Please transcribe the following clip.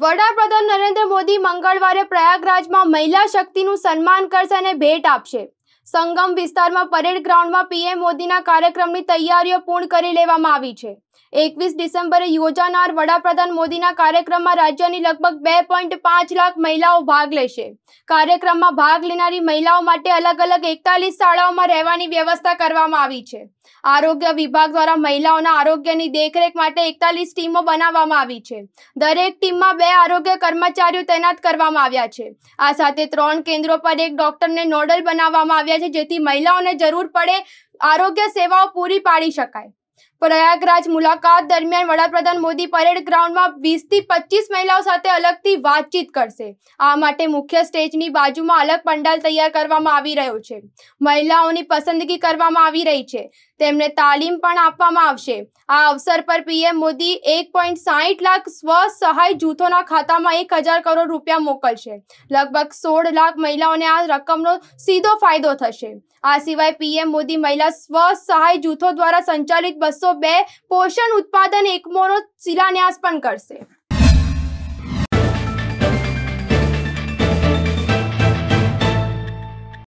વડાપ્રધાન નરેન્દ્ર મોદી મંગળવારે પ્રયાગરાજમાં મહિલા શક્તિનું સન્માન કરશે અને ભેટ આપશે સંગમ વિસ્તારમાં પરેડ ગ્રાઉન્ડમાં પીએમ મોદીના કાર્યક્રમની તૈયારીઓ પૂર્ણ કરી લેવામાં આવી છે એકવીસ ડિસેમ્બરે યોજાનાર વડાપ્રધાન મોદીના કાર્યક્રમમાં રાજ્યની લગભગ બે પોઈન્ટ પાંચ લાખ મહિલાઓ ભાગ લેશે કાર્યક્રમમાં ભાગ લેનારી મહિલાઓ માટે અલગ અલગ એકતાલીસ શાળાઓમાં રહેવાની વ્યવસ્થા કરવામાં આવી છે આરોગ્ય વિભાગ દ્વારા મહિલાઓના આરોગ્યની દેખરેખ માટે એકતાલીસ ટીમો બનાવવામાં આવી છે દરેક ટીમમાં બે આરોગ્ય કર્મચારીઓ તૈનાત કરવામાં આવ્યા છે આ સાથે ત્રણ કેન્દ્રો પર એક ડોક્ટરને નોડલ બનાવવામાં આવ્યા છે જેથી મહિલાઓને જરૂર પડે આરોગ્ય સેવાઓ પૂરી પાડી શકાય પ્રયાગરાજ મુલાકાત દરમિયાન વડાપ્રધાન મોદી પરેડ ગ્રાઉન્ડમાં વીસથી પચીસ મહિલાઓ સાથે અલગથી વાતચીત કરશે આ માટે મુખ્ય સ્ટેજની બાજુમાં અલગ પંડાલ તૈયાર કરવામાં આવી રહ્યો છે મહિલાઓની પસંદગી કરવામાં આવી રહી છે તેમને તાલીમ પણ આપવામાં આવશે આ અવસર પર પીએમ મોદી એક પોઈન્ટ સાહીઠ લાખ સ્વ સહાય જૂથોના ખાતામાં એક હજાર કરોડ રૂપિયા મોકલશે લગભગ સોળ લાખ મહિલાઓને આ રકમનો સીધો ફાયદો થશે આ સિવાય પીએમ મોદી મહિલા સ્વ સહાય જૂથો દ્વારા સંચાલિત બસો ત્રણસો બે પોષણ ઉત્પાદન એકમોનો શિલાન્યાસ પણ કરશે